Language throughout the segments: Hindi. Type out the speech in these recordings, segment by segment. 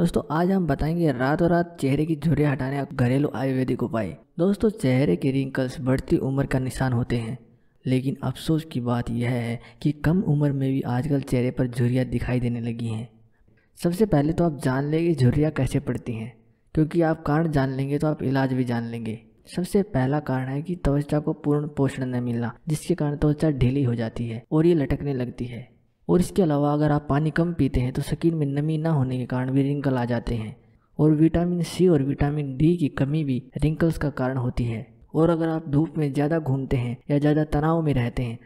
दोस्तों आज हम बताएंगे रातों रात चेहरे की झुरे हटाने का घरेलू आयुर्वेदिक उपाय दोस्तों चेहरे के रिंकल्स बढ़ती उम्र का निशान होते हैं लेकिन अफसोस की बात यह है कि कम उम्र में भी आजकल चेहरे पर झुरियाँ दिखाई देने लगी हैं सबसे पहले तो आप जान लें कि झुर्रियाँ कैसे पड़ती हैं क्योंकि आप कारण जान लेंगे तो आप इलाज भी जान लेंगे सबसे पहला कारण है कि त्वचा को पूर्ण पोषण न मिलना जिसके कारण त्वचा ढीली हो जाती है और ये लटकने लगती है और इसके अलावा अगर आप पानी कम पीते हैं तो शकीन में नमी ना होने के कारण भी रिंकल आ जाते हैं और विटामिन सी और विटामिन डी की कमी भी रिंकल्स का कारण होती है और अगर आप धूप में ज़्यादा घूमते हैं या ज़्यादा तनाव में रहते हैं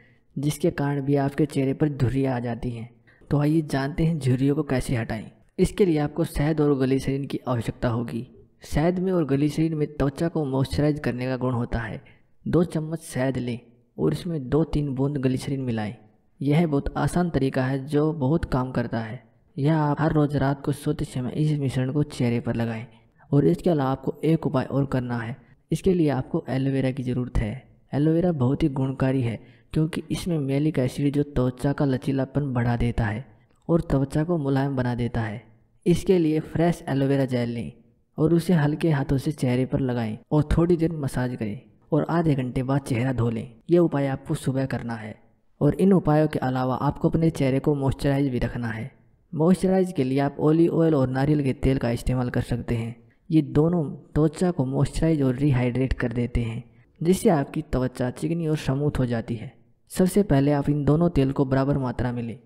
जिसके कारण भी आपके चेहरे पर झुर्रियाँ आ जाती हैं तो आइए जानते हैं झुरियों को कैसे हटाएं इसके लिए आपको शहद और शरीन की आवश्यकता होगी शहद में और शरीन में त्वचा को मॉइस्चराइज करने का गुण होता है दो चम्मच शहद लें और इसमें दो तीन बूंद शरीन मिलाएं यह बहुत आसान तरीका है जो बहुत काम करता है यह आप हर रोज़ रात को सोते समय इस मिश्रण को चेहरे पर लगाएं और इसके अलावा आपको एक उपाय और करना है इसके लिए आपको एलोवेरा की ज़रूरत है एलोवेरा बहुत ही गुणकारी है क्योंकि इसमें मेलिक एसिड जो त्वचा का लचीलापन बढ़ा देता है और त्वचा को मुलायम बना देता है इसके लिए फ्रेश एलोवेरा जेल लें और उसे हल्के हाथों से चेहरे पर लगाएं और थोड़ी देर मसाज करें और आधे घंटे बाद चेहरा धो लें यह उपाय आपको सुबह करना है और इन उपायों के अलावा आपको अपने चेहरे को मॉइस्चराइज भी रखना है मॉइस्चराइज के लिए आप ओली ऑयल और नारियल के तेल का इस्तेमाल कर सकते हैं ये दोनों त्वचा को मॉइस्चराइज और रिहाइड्रेट कर देते हैं जिससे आपकी त्वचा चिकनी और समूथ हो जाती है सबसे पहले आप इन दोनों तेल को बराबर मात्रा में लें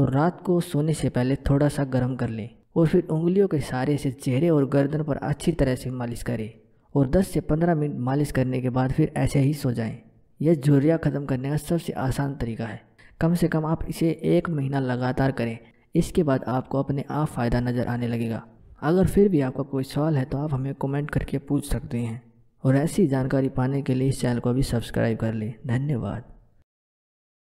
और रात को सोने से पहले थोड़ा सा गर्म कर लें और फिर उंगलियों के सहारे से चेहरे और गर्दन पर अच्छी तरह से मालिश करें और 10 से 15 मिनट मालिश करने के बाद फिर ऐसे ही सो जाएं। यह झुर्रिया ख़त्म करने का सबसे आसान तरीका है कम से कम आप इसे एक महीना लगातार करें इसके बाद आपको अपने आप फ़ायदा नज़र आने लगेगा अगर फिर भी आपका कोई सवाल है तो आप हमें कमेंट करके पूछ सकते हैं और ऐसी जानकारी पाने के लिए इस चैनल को भी सब्सक्राइब कर लें धन्यवाद